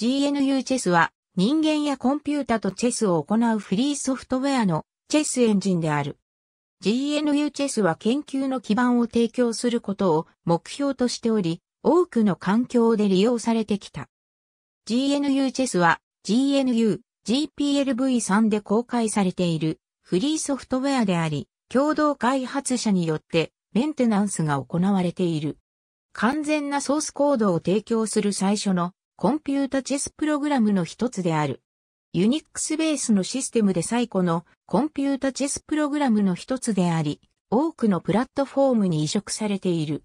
GNU チェスは人間やコンピュータとチェスを行うフリーソフトウェアのチェスエンジンである。GNU チェスは研究の基盤を提供することを目標としており、多くの環境で利用されてきた。GNU チェスは GNU GPLv3 で公開されているフリーソフトウェアであり、共同開発者によってメンテナンスが行われている。完全なソースコードを提供する最初のコンピュータチェスプログラムの一つである。ユニックスベースのシステムで最古のコンピュータチェスプログラムの一つであり、多くのプラットフォームに移植されている。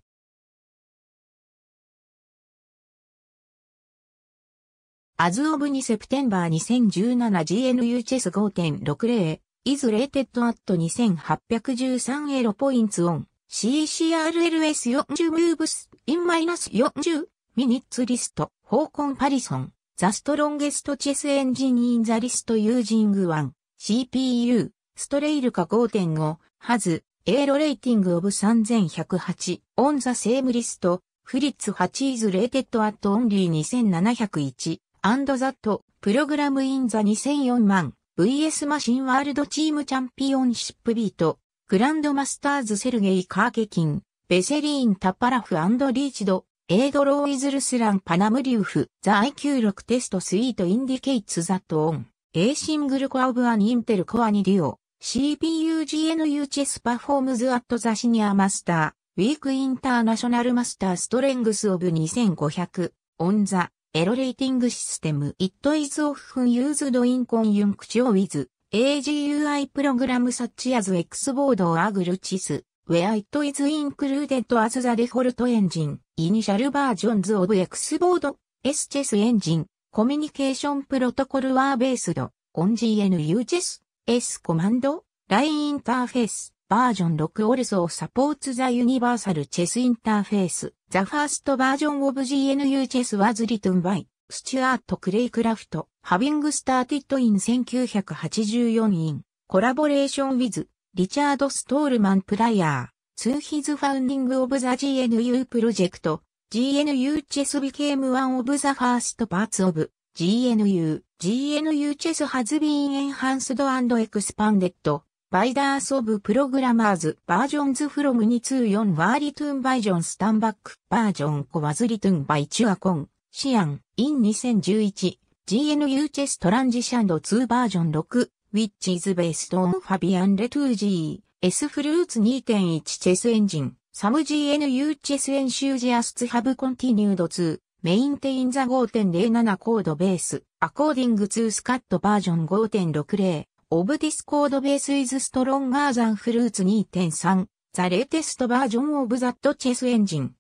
As of 2 September 2017GNU チェス5.60 is rated at 2813 Aero points on CCRLS40 moves in minus 40ミニッツリスト、ホーコン・パリソン、ザストロンゲストチェスエンジン・イン・ザ・リスト・ユージング・ワン、CPU、ストレイルか5.5、ハズ、エーロレイティング・オブ3108、オン・ザ・セームリスト、フリッツ・ハチーズ・レーテッド・アット・オンリー2701、アンド・ザット、プログラム・イン・ザ・2004万、VS マシンワールドチームチャンピオンシップビート、グランドマスターズセルゲイ・カーケキン、ベセリーン・タパラフリーチド、エイドローイズルスランパナムリューフ、ザ IQ6 テストスイートインディケイツザトーン、A シングルコアオブアニインテルコアニデオ、CPUGNU チェスパフォームズアットザシニアマスター、ウィークインターナショナルマスターストレングスオブ2500、オンザ、エロレーティングシステム、It is often used in コンユンクチオウィズ AGUI プログラム such as Xboard グルチ g where it is included as the default engine, initial versions of Xboard, SCS engine, communication protocol were based on GNUGS, S command, line interface, version 6 also supports the universal chess interface. The first version of GNUGS was written by Stuart Craycraft, having started in 1984 in collaboration with リチャード・ストールマン・プライヤー、ツー・ヒズ・ファウンディング・オブ・ザ・ GNU プロジェクト、GNU・ チェス・ビケーム・ワン・オブ・ザ・ファースト・パーツ・オブ、GNU、GNU・ チェス・ハズ・ビーン・エンハンスド・アンド・エクスパンデッド、バイダース・オブ・プログラマーズ・バージョンズ・フロム・ニ・ツー・ヨン・ワー・リトゥン・バイジョン・スタンバック・バージョン・コ・ワズ・リトゥン・バイ・チュア・コン、シアン・イン・2011、GNU・ チェス・トランジシャンド・ツー・バージョン6、which is based on Fabian Letougie, S Fruits 2.1 Chess Engine, some GNU Chess Enthusiasts have continued to maintain the 5.07 code base, according to Scat version 5.60. Of this code base is stronger than Fruits 2.3, the latest version of that chess engine.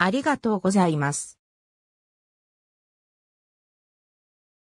ありがとうございます。